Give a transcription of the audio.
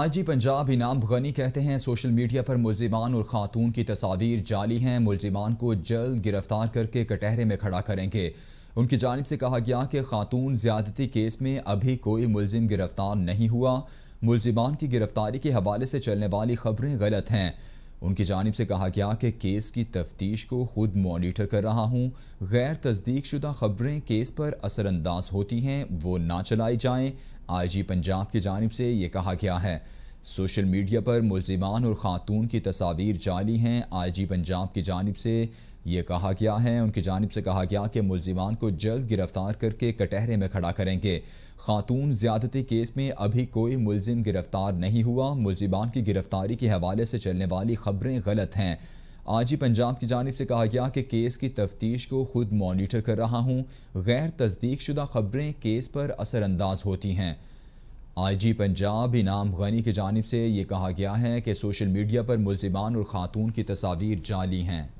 आई जी पंजाब इनाम गनी कहते हैं सोशल मीडिया पर मुलजिमान और खातून की तस्वीर जाली हैं मुलजिमान को जल्द गिरफ्तार करके कटहरे में खड़ा करेंगे उनकी जानब से कहा गया कि खातून ज्यादती केस में अभी कोई मुलजिम गिरफ्तार नहीं हुआ मुलजिमान की गिरफ्तारी के हवाले से चलने वाली खबरें गलत हैं उनकी जानब से कहा गया कि केस की तफ्तीश को खुद मॉनिटर कर रहा हूँ गैर तस्दीक शुदा खबरें केस पर असरअंदाज होती हैं वो ना चलाई आई जी पंजाब की जानब से ये कहा गया है सोशल मीडिया पर मुलजिमान और ख़ातून की तस्वीर जाली हैं आई जी पंजाब की जानब से ये कहा गया है उनकी जानब से कहा गया कि मुलजिमान को जल्द गिरफ्तार करके कटहरे में खड़ा करेंगे खातून ज्यादती केस में अभी कोई मुलजिम गिरफ्तार नहीं हुआ मुलजिमान की गिरफ्तारी के हवाले से चलने वाली खबरें गलत हैं आज ही पंजाब की जानब से कहा गया कि केस की तफ्तीश को खुद मॉनिटर कर रहा हूँ गैर तस्दीक शुदा खबरें केस पर असरअंदाज होती हैं आईजी पंजाब इनाम गनी की जानब से ये कहा गया है कि सोशल मीडिया पर मुलजिमान और खातून की तस्वीर जाली हैं